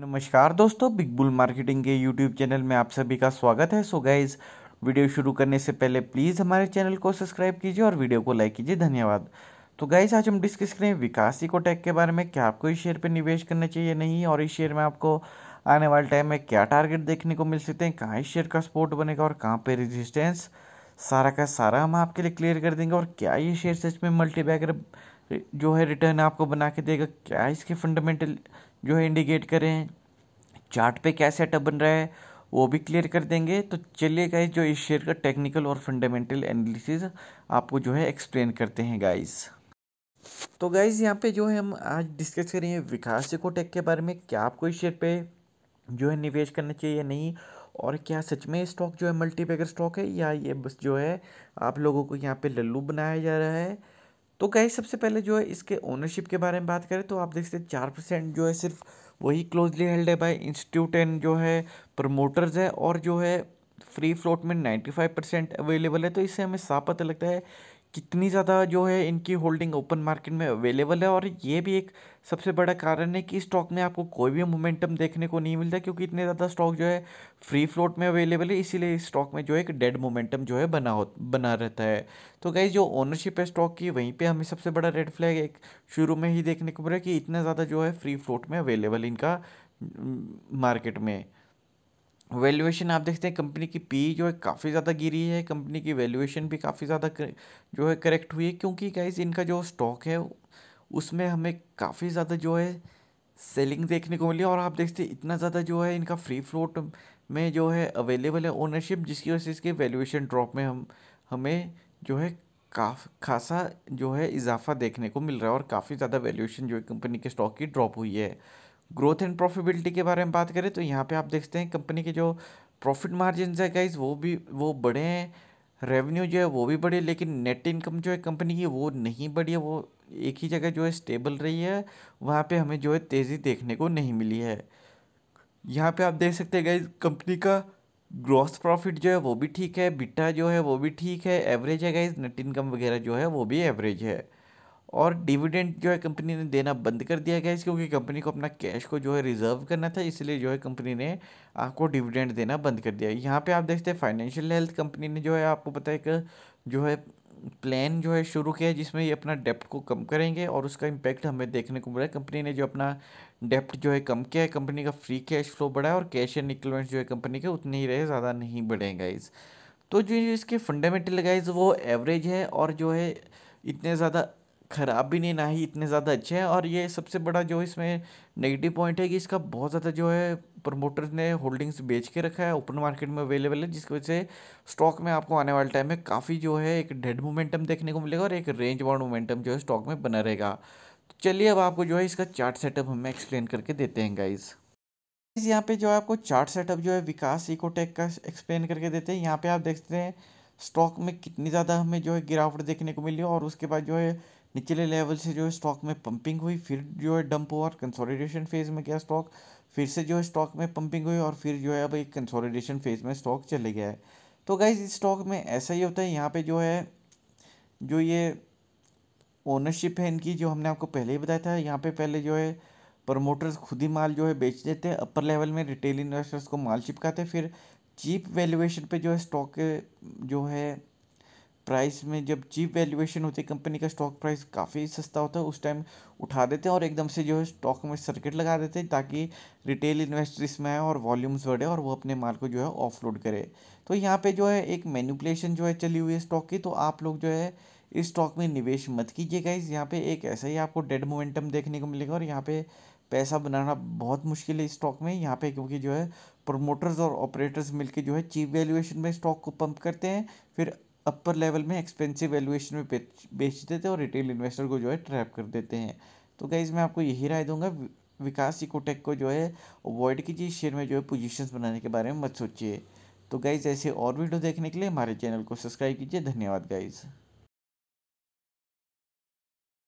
नमस्कार दोस्तों Big Bull Marketing के यूट्यूब चैनल में आप सभी का स्वागत है सो गाइज वीडियो शुरू करने से पहले प्लीज़ हमारे चैनल को सब्सक्राइब कीजिए और वीडियो को लाइक कीजिए धन्यवाद तो गाइज आज हम डिस्कस करें विकास इकोटेक के बारे में क्या आपको इस शेयर पर निवेश करना चाहिए नहीं और इस शेयर में आपको आने वाले टाइम में क्या टारगेट देखने को मिल सकते हैं कहाँ इस शेयर का सपोर्ट बनेगा और कहाँ पर रेजिस्टेंस सारा का सारा हम आपके लिए क्लियर कर देंगे और क्या ये शेयर सच में मल्टीबैगर जो है रिटर्न आपको बना के देगा क्या इसके फंडामेंटल जो है इंडिकेट करें चार्ट पे क्या सेटअप बन रहा है वो भी क्लियर कर देंगे तो चलिए गाइज जो इस शेयर का टेक्निकल और फंडामेंटल एनालिसिस आपको जो है एक्सप्लेन करते हैं गाइज तो गाइज यहाँ पे जो है हम आज डिस्कस करेंगे विकास टेक के बारे में क्या आपको इस शेयर पे जो है निवेश करना चाहिए या नहीं और क्या सच में स्टॉक जो है मल्टीपेगर स्टॉक है या ये बस जो है आप लोगों को यहाँ पे लल्लू बनाया जा रहा है तो कहीं सबसे पहले जो है इसके ओनरशिप के बारे में बात करें तो आप देख सकते चार परसेंट जो है सिर्फ वही क्लोजली हेल्ड है बाय इंस्टीट्यूट एंड जो है प्रमोटर्स है और जो है फ्री फ्लोट में नाइन्टी फाइव परसेंट अवेलेबल है तो इससे हमें साफ पता लगता है कितनी ज़्यादा जो है इनकी होल्डिंग ओपन मार्केट में अवेलेबल है और ये भी एक सबसे बड़ा कारण है कि स्टॉक में आपको कोई भी मोमेंटम देखने को नहीं मिलता क्योंकि इतने ज़्यादा स्टॉक जो है फ्री फ्लोट में अवेलेबल है इसीलिए इस स्टॉक में जो है एक डेड मोमेंटम जो है बना हो बना रहता है तो गाइज जो ओनरशिप है स्टॉक की वहीं पर हमें सबसे बड़ा रेड फ्लैग एक शुरू में ही देखने को मिला कि इतना ज़्यादा जो है फ्री फ्लोट में अवेलेबल इनका मार्केट में वैल्यूएशन आप देखते हैं कंपनी की पी जो है काफ़ी ज़्यादा गिरी है कंपनी की वैल्यूएशन भी काफ़ी ज़्यादा जो है करेक्ट हुई है क्योंकि गाइज इनका जो स्टॉक है उसमें हमें काफ़ी ज़्यादा जो है सेलिंग देखने को मिली और आप देखते हैं इतना ज़्यादा जो है इनका फ्री फ्लोट में जो है अवेलेबल है ओनरशिप जिसकी वजह से इसके वैल्यूएशन ड्रॉप में हम हमें जो है काफ खासा जो है इजाफा देखने को मिल रहा है और काफ़ी ज़्यादा वैल्यूएशन जो है कंपनी के स्टॉक की ड्रॉप हुई है ग्रोथ एंड प्रॉफिटेबिलिटी के बारे में बात करें तो यहाँ पे आप देखते हैं कंपनी के जो प्रॉफिट मार्जिन है गाइज वो भी वो बढ़े हैं रेवेन्यू जो है वो भी बढ़ी लेकिन नेट इनकम जो है कंपनी की वो नहीं बढ़ी है वो एक ही जगह जो है स्टेबल रही है वहाँ पे हमें जो है तेज़ी देखने को नहीं मिली है यहाँ पे आप देख सकते हैं गाइज कंपनी का ग्रॉस प्रॉफिट जो है वो भी ठीक है बिटा जो है वो भी ठीक है एवरेज है गाइज नेट इनकम वगैरह जो है वो भी एवरेज है और डिविडेंड जो है कंपनी ने देना बंद कर दिया गया क्योंकि कंपनी को अपना कैश को जो है रिजर्व करना था इसलिए जो है कंपनी ने आपको डिविडेंड देना बंद कर दिया यहाँ पे आप देखते हैं फाइनेंशियल हेल्थ कंपनी ने जो है आपको पता है एक जो है प्लान जो है शुरू किया जिसमें ये अपना डेप्ट को कम करेंगे और उसका इम्पैक्ट हमें देखने को मिला कंपनी ने जो अपना डेप्ट जो है कम किया है कंपनी का फ्री कैश फ्लो बढ़ा है और कैश एंड इक्वेंट जो है कंपनी के उतने ही रहे ज़्यादा नहीं बढ़े गाइज तो जो इसके फंडामेंटल गाइज वो एवरेज है और जो है इतने ज़्यादा ख़राब भी नहीं ना ही इतने ज़्यादा अच्छे हैं और ये सबसे बड़ा जो इसमें नेगेटिव पॉइंट है कि इसका बहुत ज़्यादा जो है प्रमोटर्स ने होल्डिंग्स बेच के रखा है ओपन मार्केट में अवेलेबल है जिसकी वजह से स्टॉक में आपको आने वाले टाइम में काफ़ी जो है एक डेड मोमेंटम देखने को मिलेगा और एक रेंज बाउंड मोमेंटम जो है स्टॉक में बना रहेगा तो चलिए अब आपको जो है इसका चार्ट सेटअप हमें एक्सप्लेन करके देते हैं गाइज़ इस यहाँ पे जो है आपको चार्ट सेटअप जो है विकास इकोटेक का एक्सप्लेन करके देते हैं यहाँ पे आप देखते हैं स्टॉक में कितनी ज़्यादा हमें जो है गिरावट देखने को मिली और उसके बाद जो है निचले लेवल से जो है स्टॉक में पंपिंग हुई फिर जो है डंप हुआ और कंसोलिडेशन फेज में गया स्टॉक फिर से जो है स्टॉक में पंपिंग हुई और फिर जो है अब एक कंसोलिडेशन फेज में स्टॉक चले गया है तो गाइज इस स्टॉक में ऐसा ही होता है यहाँ पे जो है जो ये ओनरशिप है इनकी जो हमने आपको पहले ही बताया था यहाँ पे पहले जो है प्रमोटर्स खुद ही माल जो है बेच देते हैं अपर लेवल में रिटेल इन्वेस्टर्स को माल चिपकाते फिर चीप वैल्यूएशन पे जो है स्टॉक जो है प्राइस में जब चीप वैल्यूएशन होती है कंपनी का स्टॉक प्राइस काफ़ी सस्ता होता है उस टाइम उठा देते हैं और एकदम से जो है स्टॉक में सर्किट लगा देते हैं ताकि रिटेल इन्वेस्टर इसमें आए और वॉल्यूम्स बढ़े और वो अपने माल को जो है ऑफलोड करे तो यहाँ पे जो है एक मैन्यूपलेशन जो है चली हुई है स्टॉक की तो आप लोग जो है इस स्टॉक में निवेश मत कीजिएगा इस यहाँ पर एक ऐसा ही आपको डेड मोमेंटम देखने को मिलेगा और यहाँ पर पैसा बनाना बहुत मुश्किल है इस स्टॉक में यहाँ पे क्योंकि जो है प्रोमोटर्स और ऑपरेटर्स मिलके जो है चीप वैल्यूएशन में स्टॉक को पंप करते हैं फिर अपर लेवल में एक्सपेंसिव वैल्यूएशन में बेच बेच देते हैं और रिटेल इन्वेस्टर को जो है ट्रैप कर देते हैं तो गाइज़ मैं आपको यही राय दूंगा विकास इकोटेक को जो है अवॉइड कीजिए शेयर में जो है पोजीशंस बनाने के बारे में मत सोचिए तो गाइज़ ऐसे और वीडियो देखने के लिए हमारे चैनल को सब्सक्राइब कीजिए धन्यवाद गाइज़